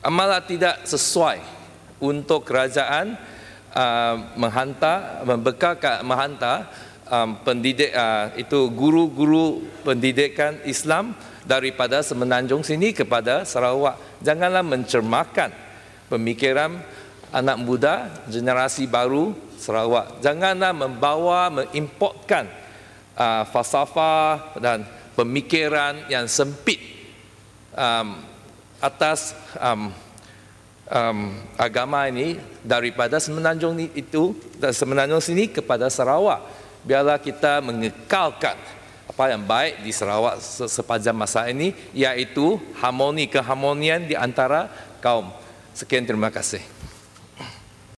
amalah tidak sesuai untuk kerajaan uh, menghantar membekalkan menghantar um, pendidik uh, itu guru-guru pendidikan Islam daripada semenanjung sini kepada Sarawak janganlah mencermakan pemikiran anak muda generasi baru Sarawak janganlah membawa mengimportkan uh, falsafah dan pemikiran yang sempit um, atas um, um, agama ini daripada semenanjung ini, itu dan semenanjung sini kepada Sarawak. Biarlah kita mengekalkan apa yang baik di Sarawak sepanjang masa ini iaitu harmoni keharmonian di antara kaum. Sekian terima kasih.